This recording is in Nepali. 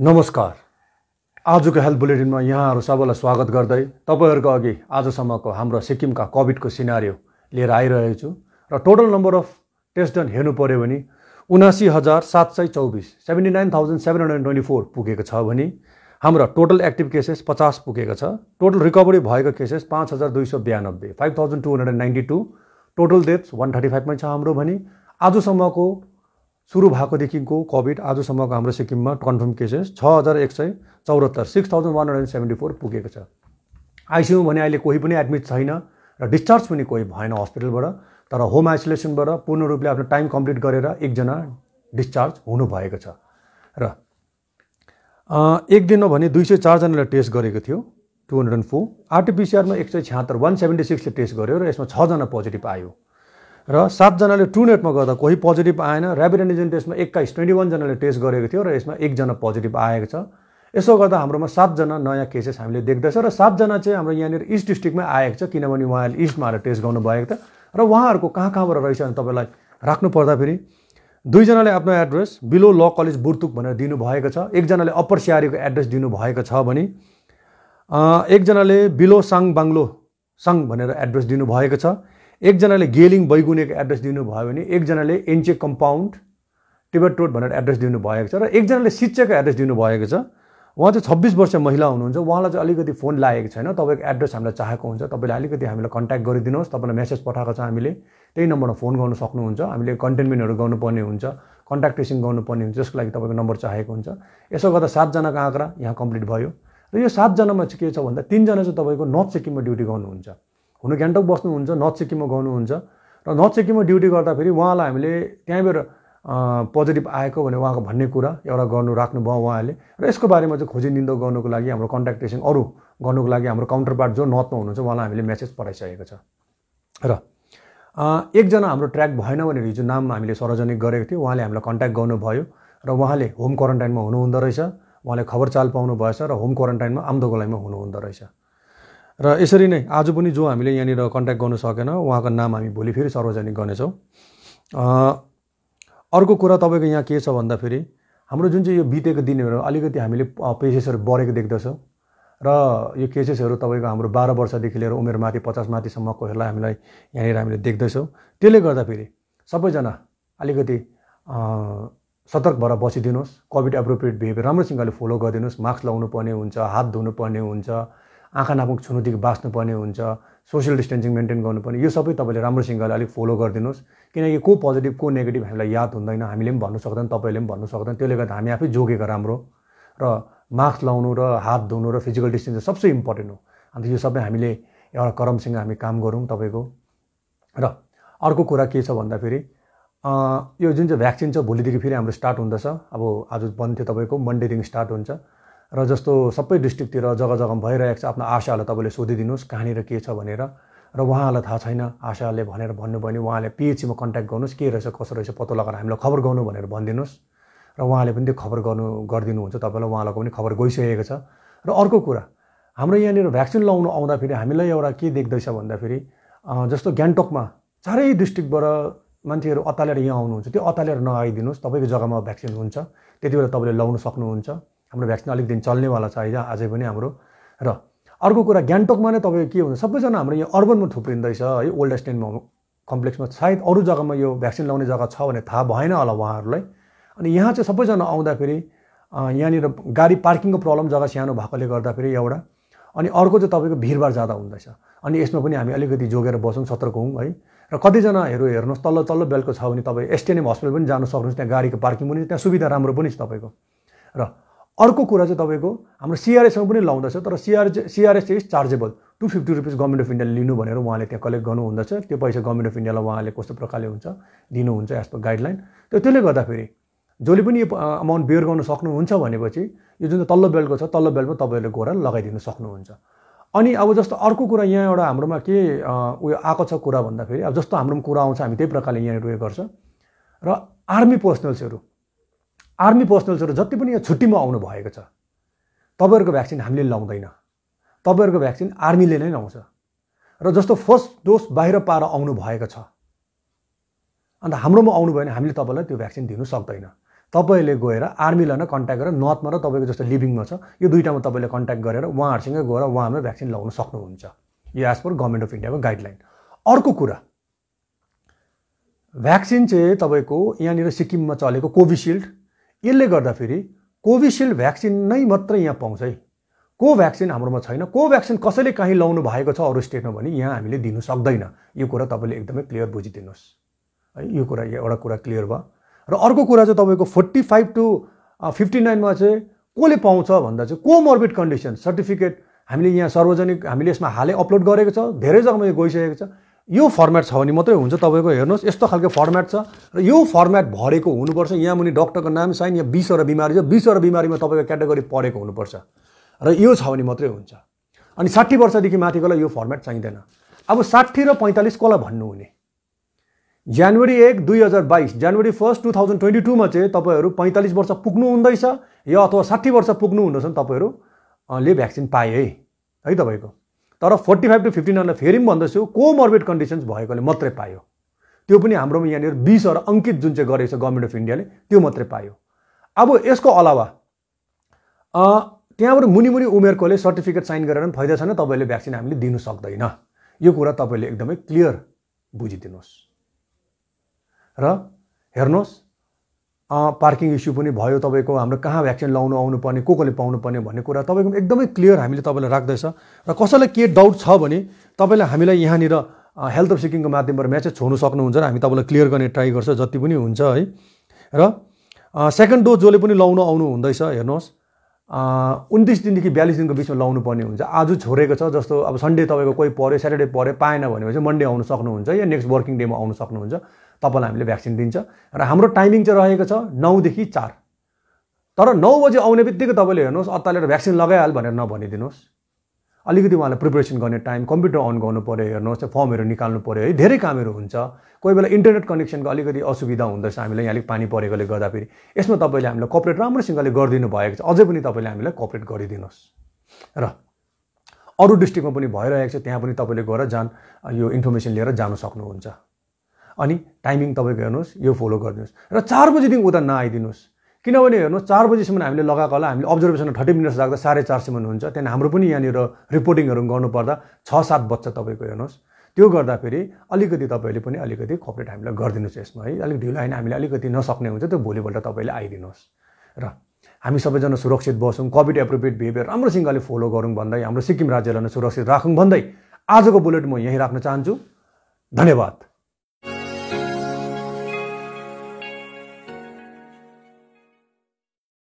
नमस्कार आजको हेल्थ बुलेटिनमा यहाँहरू सबैलाई स्वागत गर्दै तपाईँहरूको अघि आजसम्मको हाम्रो सिक्किमका कोभिडको सिनारियो लिएर आइरहेको छु र total number of test done हेर्नु पऱ्यो भने उनासी हजार सात सय चौबिस seventy nine thousand seven hundred twenty four पुगेको छ भने हाम्रो टोटल एक्टिभ केसेस पचास पुगेको छ टोटल रिकभरी भएको केसेस पाँच हजार दुई सय बयानब्बे five thousand two hundred ninety two total deaths one thirty फाइभमै छ हाम्रो भने आजसम्मको सुरु भएकोदेखिको कोभिड आजसम्मको हाम्रो सिक्किममा कन्फर्म केसेस छ हजार एक सय चौरात्तर six thousand one hundred seventy four पुगेको छ आइसियु भने अहिले कोही पनि एडमिट छैन र डिस्चार्ज पनि कोही भएन हस्पिटलबाट तर होम आइसोलेसनबाट पूर्ण रूपले आफ्नो टाइम कम्प्लिट गरेर एकजना डिस्चार्ज हुनुभएको छ र एक दिनमा भने दुई सय चारजनाले टेस्ट गरेको थियो टु हन्ड्रेड एन्ड फोर आरटिपिसिआरमा एक सय छ्यात्तर वान सेभेन्टी सिक्सले टेस्ट गर्यो र यसमा छजना पोजिटिभ आयो र सातजनाले टु नेटमा गर्दा कोही पोजिटिभ आएन ऱ्यापिड एन्टिजेन टेस्टमा एक्काइस ट्वेन्टी वानजनाले टेस्ट गरेको थियो र यसमा एकजना पोजिटिभ आएको छ यसो गर्दा हाम्रोमा सातजना नयाँ केसेस हामीले देख्दैछ र सातजना चाहिँ हाम्रो यहाँनिर इस्ट डिस्ट्रिक्टमै आएको छ किनभने उहाँहरूले इस्टमा आएर टेस्ट गर्नुभएको थियो र उहाँहरूको कहाँ कहाँबाट रहेछ भने तपाईँलाई राख्नु पर्दा फेरि दुईजनाले आफ्नो address below law college Burtuk भनेर दिनुभएको छ एकजनाले अप्पर सियारीको एड्रेस दिनुभएको छ भने एकजनाले बिलो साङ बाङ्लो साङ भनेर एड्रेस दिनुभएको छ एकजनाले गेलिङ बैगुनेको एड्रेस दिनुभयो भने एकजनाले एनचे कम्पाउन्ड टिबर रोड भनेर एड्रेस दिनुभएको छ र एकजनाले सिच्चेको एड्रेस दिनुभएको छ उहाँ चाहिँ छब्बिस वर्ष महिला हुनुहुन्छ उहाँलाई चाहिँ अलिकति फोन लागेको छैन तपाईँको एड्रेस हामीलाई चाहेको हुन्छ तपाईँले अलिकति हामीलाई कन्ट्याक्ट गरिदिनुहोस् तपाईँलाई मेसेज पठाएको छ हामीले त्यही नम्बरमा फोन गर्नु सक्नुहुन्छ हामीले कन्टेन्मेन्टहरू गर्नुपर्ने हुन्छ कन्ट्याक्ट ट्रेसिङ गर्नुपर्ने हुन्छ जसको लागि तपाईँको नम्बर चाहेको हुन्छ यसो गर्दा सातजनाको आँकडा यहाँ कम्प्लिट भयो र यो सातजनामा चाहिँ के छ भन्दा तिनजना चाहिँ तपाईँको नर्थ सिक्किममा ड्युटी गर्नुहुन्छ हुनु गान्तोक बस्नुहुन्छ नर्थ सिक्किममा गाउनुहुन्छ र नर्थ सिक्किममा ड्युटी गर्दाखेरि उहाँलाई हामीले त्यहाँबाट पोजिटिभ आएको भने उहाँको भन्ने कुरा एउटा गर्नु राख्नुभयो उहाँले र यसको बारेमा चाहिँ खोजी निन्दो गर्नुको लागि हाम्रो कन्ट्याक्ट ट्रेसिङ अरू गर्नुको लागि हाम्रो काउन्टर पार्ट जो नर्थमा हुनुहुन्छ उहाँलाई हामीले मेसेज पठाइसकेको छ र एकजना हाम्रो ट्र्याक भएन भनेर हिजो नाम हामीले सार्वजनिक गरेको थियो उहाँले हामीलाई कन्ट्याक्ट गर्नुभयो र उहाँले होम क्वारेन्टाइनमा हुनुहुँदो रहेछ उहाँले खबर चाल पाउनु भएछ र होम क्वारेन्टाइनमा आम्दोगोलाइमा हुनुहुँदो रहेछ र यसरी नै आज पनि जो हामीले यहाँनिर कन्ट्याक्ट गर्न सकेन उहाँको नाम हामी भोलि फेरि सार्वजनिक गर्नेछौँ अर्को कुरा तपाईँको यहाँ के छ भन्दाखेरि हाम्रो जुन चाहिँ यो बितेको दिनहरू अलिकति हामीले पेसेसहरू बढेको देख्दछौँ र यो केसेसहरू तपाईँको हाम्रो बाह्र वर्षदेखि लिएर उमेरमाथि पचास माथिसम्मकोहरूलाई हामीलाई यहाँनिर हामीले देख्दैछौँ त्यसले गर्दाखेरि सबैजना अलिकति सतर्क भएर बसिदिनुहोस् कोभिड एप्रोप्रिएट बिहेभियर राम्रोसँगले फलो गरिदिनुहोस् मास्क लगाउनु पर्ने हुन्छ हात धुनु पर्ने हुन्छ आँखा नापुक छुनुदेखि बाँच्नुपर्ने हुन्छ सोसियल डिस्टेन्सिङ मेन्टेन गर्नुपर्ने यो सबै तपाईँले राम्रोसँगले अलिक फलो गरिदिनुहोस् किनकि को पोजिटिभ को नेगेटिभ हामीलाई याद हुँदैन हामीले पनि भन्नु सक्दैन तपाईँले पनि भन्नु सक्दैन त्यसले गर्दा हामी आफै जोगेको राम्रो र मास्क लाउनु र हात धुनु र फिजिकल डिस्टेन्स सबसे इम्पोर्टेन्ट हो अन्त यो सबै हामीले एउटा करमसँग हामी काम गरौँ तपाईँको र अर्को कुरा के छ भन्दाखेरि यो जुन चाहिँ भ्याक्सिन छ भोलिदेखि फेरि हाम्रो स्टार्ट हुँदछ अब आज बन्द थियो तपाईँको मन्डेदेखि स्टार्ट हुन्छ र जस्तो सबै डिस्ट्रिक्टतिर जग्गा जग्गामा भइरहेको छ आफ्नो आशाहरूलाई तपाईँले सोधिदिनुहोस् कहाँनिर के छ भनेर र उहाँहरूलाई थाहा छैन आशाले भनेर भन्नुभयो भने उहाँले पिएचसीमा कन्ट्याक्ट गर्नुहोस् के रहेछ कसो रहेछ पत्तो लगाएर हामीलाई खबर गर्नु भनेर भनिदिनुहोस् र उहाँले पनि त्यो खबर गर्नु गरिदिनुहुन्छ तपाईँलाई उहाँलाई पनि खबर गइसकेको छ र अर्को कुरा हाम्रो यहाँनिर भ्याक्सिन लाउनु आउँदाखेरि हामीलाई एउटा के देख्दैछ भन्दाखेरि जस्तो गान्तोकमा चारै डिस्ट्रिक्टबाट मान्छेहरू अतालेर यहाँ आउनुहुन्छ त्यो अतालेर नआइदिनुहोस् तपाईँको जग्गामा भ्याक्सिन हुन्छ त्यति बेला तपाईँले लाउनु सक्नुहुन्छ हाम्रो भ्याक्सिन अलिक दिन चल्नेवाला छ अहिले अझै पनि हाम्रो र अर्को कुरा गान्तोकमा नै तपाईँ के हुन्छ सबैजना हाम्रो यो अर्बनमा थुप्रिँदैछ है ओल्ड स्ट्यान्डमा कम्प्लेक्समा सायद अरू जग्गामा यो भ्याक्सिन लाउने जग्गा छ भने थाहा भएन होला उहाँहरूलाई अनि यहाँ चाहिँ सबैजना आउँदाखेरि यहाँनिर गाडी पार्किङको प्रब्लम जग्गा सानो भएकोले गर्दाखेरि एउटा अनि अर्को चाहिँ तपाईँको भिडभाड ज्यादा हुँदैछ अनि यसमा पनि हामी अलिकति जोगेर बसौँ सतर्क हौँ है र कतिजनाहरू हेर्नुहोस् तल्लो तल्लो बेलको छ भने तपाईँ एसटिएनएम हस्पिटल पनि जानु सक्नुहोस् त्यहाँ गाडीको पार्किङ पनि त्यहाँ सुविधा राम्रो पनि छ तपाईँको र अर्को कुरा चाहिँ तपाईँको हाम्रो सिआरएसमा पनि लाउँदछ तर CR CRS is chargeable two fifty rupees government of इन्डियाले लिनु भनेर उहाँले त्यहाँ कलेक्ट गर्नुहुँदछ त्यो पैसा गभर्मेन्ट अफ इन्डियालाई उहाँले कस्तो प्रकारले हुन्छ दिनुहुन्छ एज पर गाइडलाइन त्यो त्यसले गर्दाखेरि जसले पनि यो अमाउन्ट बेयर गर्नु सक्नुहुन्छ भनेपछि यो जुन चाहिँ तल्लो बेल्टको छ तल्लो बेल्टमा तपाईँहरूले गएर लगाइदिनु सक्नुहुन्छ अनि अब जस्तो अर्को कुरा यहाँ एउटा हाम्रोमा के उयो आएको छ कुरा भन्दाखेरि अब जस्तो हाम्रोमा कुरा आउँछ हामी त्यही प्रकारले यहाँनिर उयो गर्छ र आर्मी पर्सनल्सहरू आर्मी पर्सनल्सहरू जति पनि यो छुट्टीमा आउनु भएको छ तपाईँहरूको भ्याक्सिन हामीले लाउँदैन तपाईँहरूको भ्याक्सिन आर्मीले नै लाउँछ र जस्तो फर्स्ट डोज बाहिर पाएर आउनु भएको छ अन्त हाम्रोमा आउनु भयो भने हामीले तपाईँलाई त्यो भ्याक्सिन दिनु सक्दैन तपाईँले गएर आर्मीलाई नै कन्ट्याक्ट गरेर नर्थमा र तपाईँको जस्तो लिभिङमा छ यो दुइटामा तपाईँले कन्ट्याक्ट गरेर उहाँहरूसँगै गएर उहाँहरूमा भ्याक्सिन लाउन सक्नुहुन्छ यो एज पर गभर्मेन्ट अफ इन्डियाको गाइडलाइन अर्को कुरा भ्याक्सिन चाहिँ तपाईँको यहाँनिर सिक्किममा चलेको कोभिसिल्ड यसले गर्दाखेरि कोभिसिल्ड भ्याक्सिन नै मात्रै यहाँ पाउँछ है को भ्याक्सिन हाम्रोमा छैन को भ्याक्सिन कसैले काहीँ लाउनु भएको छ अरू स्टेटमा भने यहाँ हामीले दिनु सक्दैन यो कुरा तपाईँले एकदमै क्लियर बुझिदिनुहोस् है यो कुरा एउटा कुरा क्लियर भयो र अर्को कुरा चाहिँ तपाईँको फोर्टी फाइभ टु फिफ्टी नाइनमा चाहिँ कसले पाउँछ भन्दा चाहिँ को मर्बिड कन्डिसन सर्टिफिकेट हामीले यहाँ सार्वजनिक हामीले यसमा हालै अपलोड गरेको छ धेरै जग्गामा यो गइसकेको छ यो फर्मेट छ भने मात्रै हुन्छ तपाईँको हेर्नुहोस् यस्तो खालको फर्मेट छ र यो फर्मेट भरेको हुनुपर्छ यहाँ मुनि डक्टरको नाम साइन यहाँ बिसवटा बिमारी छ बिसवटा बिमारीमा तपाईँको क्याटेगोरी पढेको हुनुपर्छ र यो छ भने मात्रै हुन्छ अनि साठी वर्षदेखि माथिकोलाई यो फर्मेट चाहिँदैन अब साठी र पैँतालिस कसलाई भन्नुहुने जनवरी एक दुई हजार बाइस January first two thousand twenty टूमा चाहिँ तपाईँहरू पैँतालिस वर्ष पुग्नु हुँदैछ या अथवा साठी वर्ष पुग्नु हुँदैछ भने तपाईँहरूले भ्याक्सिन पाए है तपाईँको तर फोर्टी फाइभ टु फिफ्टी नाइनलाई फेरि पनि भन्दैछु कोमर्बिड कन्डिसन्स भएकोले मात्रै पायो त्यो पनि हाम्रोमा यहाँनिर बिसहरू अङ्कित जुन चाहिँ गरेको छ गभर्मेन्ट अफ इन्डियाले त्यो मात्रै पायो अब यसको अलावा त्यहाँबाट मुनिमुनि उमेरकोले सर्टिफिकेट साइन गरेर पनि फाइदा छैन तपाईँले भ्याक्सिन हामीले दिनु सक्दैन यो कुरा तपाईँले एकदमै क्लियर बुझिदिनुहोस् र हेर्नुहोस् पार्किङ इस्यु पनि भयो तपाईँको हाम्रो कहाँ भ्याक्सिन लाउनु आउनुपर्ने को कोले पाउनुपर्ने भन्ने कुरा तपाईँको एकदमै क्लियर हामीले तपाईँलाई राख्दैछ र कसैलाई के डाउट छ भने तपाईँले हामीलाई यहाँनिर हेल्थ अफ सिकिङको माध्यमबाट म्यासेज छोड्नु सक्नुहुन्छ र हामी तपाईँलाई क्लियर गर्ने ट्राई गर्छ जति पनि हुन्छ है र सेकेन्ड डोज जसले पनि लाउनु आउनु हुँदैछ हेर्नुहोस् उन्तिस दिनदेखि बयालिस दिनको बिचमा लाउनु पर्ने हुन्छ आज छोडेको छ जस्तो अब सन्डे तपाईँको कोही पऱ्यो स्याटरडे पऱ्यो पाएन भनेपछि मन्डे आउनु सक्नुहुन्छ या नेक्स्ट वर्किङ डेमा आउनु सक्नुहुन्छ तपाईँलाई हामीले भ्याक्सिन दिन्छ र हाम्रो टाइमिङ चाहिँ रहेको छ नौदेखि चार तर नौ बजे आउने बित्तिकै तपाईँले हेर्नुहोस् अत्तालेर भ्याक्सिन लगाइहाल भनेर नभनिदिनुहोस् अलिकति उहाँलाई प्रिपरेसन गर्ने टाइम कम्प्युटर अन गर्नु पऱ्यो हेर्नुहोस् फर्महरू निकाल्नु पऱ्यो है धेरै कामहरू हुन्छ कोही बेला इन्टरनेट कनेक्सनको अलिकति असुविधा हुँदैछ हामीलाई यहाँ अलिक पानी परेकोले गर्दाखेरि यसमा तपाईँले हामीलाई कपरेट राम्रोसँगले गरिदिनु भएको छ अझै पनि तपाईँले हामीलाई कपरेट गरिदिनुहोस् र अरू डिस्ट्रिक्टमा पनि भइरहेको छ त्यहाँ पनि तपाईँले गएर जान यो इन्फर्मेसन लिएर जानु सक्नुहुन्छ अनि टाइमिङ तपाईँको हेर्नुहोस् यो फलो गरिदिनुहोस् र चार बजीदेखि उता नआइदिनुहोस् किनभने हेर्नुहोस् चार बजीसम्म हामीले लगाएको होला हामीले अब्जर्भेसनमा थर्टी मिनट्स लाग्दा साढे चारसम्म हुन्छ त्यहाँदेखि हाम्रो पनि यहाँनिर रिपोर्टिङहरू गर्नुपर्दा छ सात बच्चा तपाईँको हेर्नुहोस् त्यो गर्दाखेरि अलिकति तपाईँले पनि अलिकति कपरेट हामीलाई गरिदिनुहोस् यसमा है अलिक ढिलो होइन हामीले अलिकति नसक्ने हुन्छ त्यो भोलिपल्ट तपाईँले आइदिनुहोस् र हामी सबैजना सुरक्षित बसौँ कोभिड एप्रोप्रिएट बिहेभियर राम्रोसँगले फलो गरौँ भन्दै हाम्रो सिक्किम राज्यलाई नै सुरक्षित राखौँ भन्दै आजको बुलेट म यहीँ राख्न चाहन्छु धन्यवाद